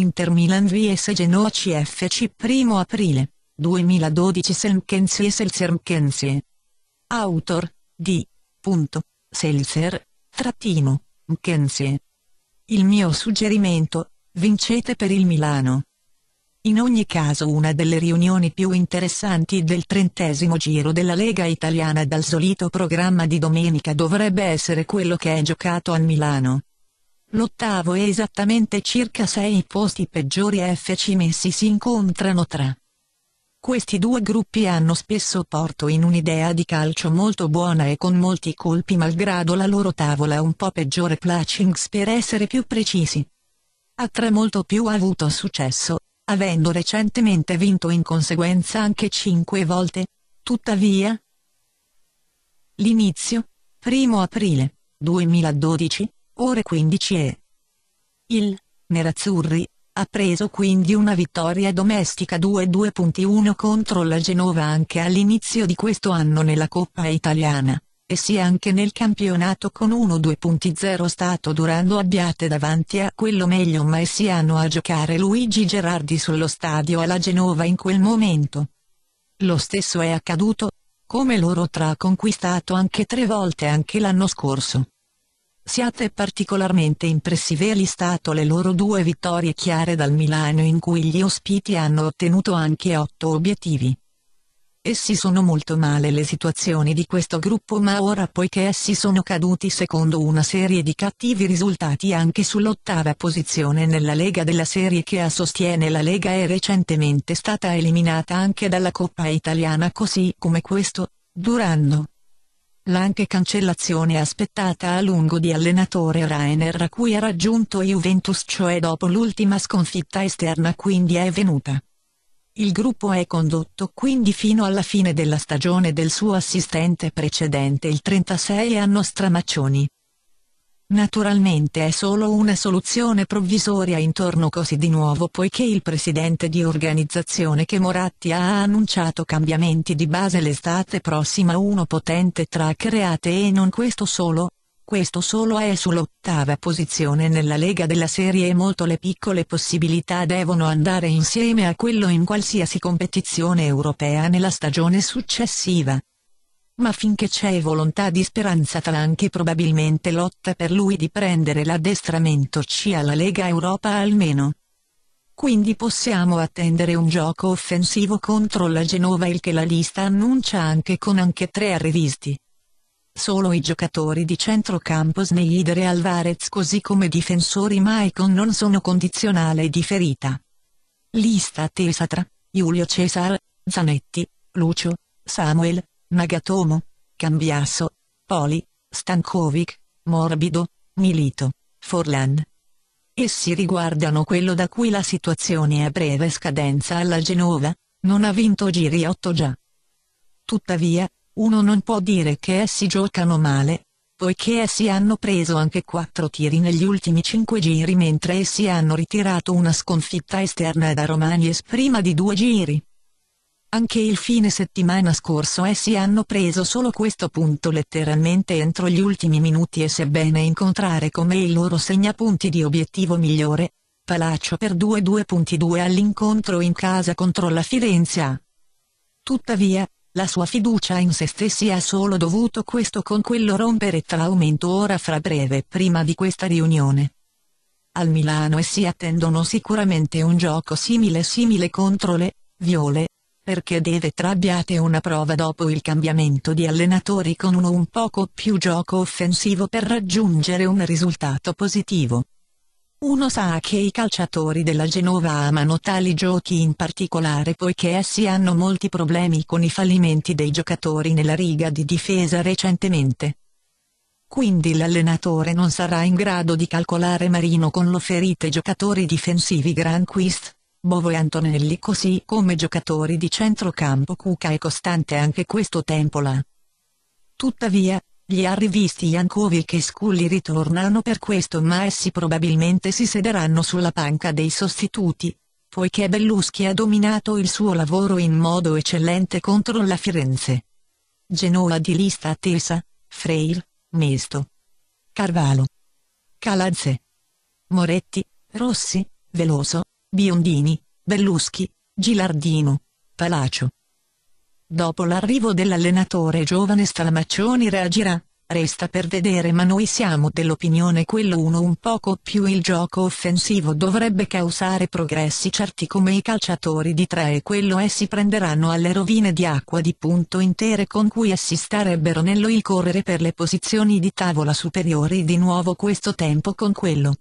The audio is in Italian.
Inter Milan vs Genoa CFC 1 aprile 2012 Selmkensie Selzermkensie. Autor di punto, Selzer, trattino, Mkensie. Il mio suggerimento, vincete per il Milano. In ogni caso una delle riunioni più interessanti del trentesimo giro della Lega Italiana dal solito programma di domenica dovrebbe essere quello che è giocato a Milano. L'ottavo è esattamente circa sei posti peggiori FC messi si incontrano tra. Questi due gruppi hanno spesso porto in un'idea di calcio molto buona e con molti colpi malgrado la loro tavola un po' peggiore Placings per essere più precisi. Ha tre molto più avuto successo, avendo recentemente vinto in conseguenza anche cinque volte. Tuttavia, l'inizio, 1 aprile 2012, ore 15 e il Nerazzurri ha preso quindi una vittoria domestica 2-2.1 contro la Genova anche all'inizio di questo anno nella Coppa Italiana, e sia anche nel campionato con 1-2.0 stato Durando Abbiate davanti a quello meglio ma e hanno a giocare Luigi Gerardi sullo stadio alla Genova in quel momento. Lo stesso è accaduto, come loro tra conquistato anche tre volte anche l'anno scorso. Siate particolarmente impressive agli stato le loro due vittorie chiare dal Milano in cui gli ospiti hanno ottenuto anche otto obiettivi. Essi sono molto male le situazioni di questo gruppo ma ora poiché essi sono caduti secondo una serie di cattivi risultati anche sull'ottava posizione nella Lega della serie che a sostiene la Lega è recentemente stata eliminata anche dalla Coppa Italiana così come questo, Durando, L'anche cancellazione aspettata a lungo di allenatore Rainer a cui ha raggiunto Juventus cioè dopo l'ultima sconfitta esterna quindi è venuta. Il gruppo è condotto quindi fino alla fine della stagione del suo assistente precedente il 36 anno Stramaccioni. Naturalmente è solo una soluzione provvisoria intorno così di nuovo poiché il presidente di organizzazione che Moratti ha annunciato cambiamenti di base l'estate prossima uno potente tra create e non questo solo, questo solo è sull'ottava posizione nella lega della serie e molto le piccole possibilità devono andare insieme a quello in qualsiasi competizione europea nella stagione successiva ma finché c'è volontà di speranza tra anche probabilmente lotta per lui di prendere l'addestramento C alla Lega Europa almeno. Quindi possiamo attendere un gioco offensivo contro la Genova il che la lista annuncia anche con anche tre arrivisti. Solo i giocatori di centrocampo Sneider e Alvarez così come difensori Maicon non sono condizionale di ferita. Lista Tesatra, Giulio Cesar, Zanetti, Lucio, Samuel, Nagatomo, Cambiasso, Poli, Stankovic, Morbido, Milito, Forlan. Essi riguardano quello da cui la situazione è a breve scadenza alla Genova, non ha vinto giri 8 già. Tuttavia, uno non può dire che essi giocano male, poiché essi hanno preso anche 4 tiri negli ultimi 5 giri mentre essi hanno ritirato una sconfitta esterna da Romagnes prima di due giri. Anche il fine settimana scorso essi hanno preso solo questo punto letteralmente entro gli ultimi minuti e sebbene incontrare come il loro segnapunti di obiettivo migliore, Palaccio per 2-2.2 all'incontro in casa contro la Firenze. Tuttavia, la sua fiducia in se stessi ha solo dovuto questo con quello rompere tra aumento ora fra breve prima di questa riunione. Al Milano essi attendono sicuramente un gioco simile simile contro le, viole, perché deve trabbiate una prova dopo il cambiamento di allenatori con uno un poco più gioco offensivo per raggiungere un risultato positivo. Uno sa che i calciatori della Genova amano tali giochi in particolare poiché essi hanno molti problemi con i fallimenti dei giocatori nella riga di difesa recentemente. Quindi l'allenatore non sarà in grado di calcolare Marino con lo ferite giocatori difensivi Granquist, Bovo e Antonelli così come giocatori di centrocampo Cuca è costante anche questo tempo Tempola. Tuttavia, gli arrivisti Jankovic e Sculli ritornano per questo ma essi probabilmente si sederanno sulla panca dei sostituti, poiché Belluschi ha dominato il suo lavoro in modo eccellente contro la Firenze. Genoa di lista attesa, Freil, Mesto. Carvalho. Calazze. Moretti, Rossi, Veloso, Biondini, Belluschi, Gilardino, Palacio. Dopo l'arrivo dell'allenatore giovane Scalmaccioni reagirà, resta per vedere ma noi siamo dell'opinione quello uno un poco più il gioco offensivo dovrebbe causare progressi certi come i calciatori di tre e quello essi prenderanno alle rovine di acqua di punto intere con cui essi starebbero nello il correre per le posizioni di tavola superiori di nuovo questo tempo con quello.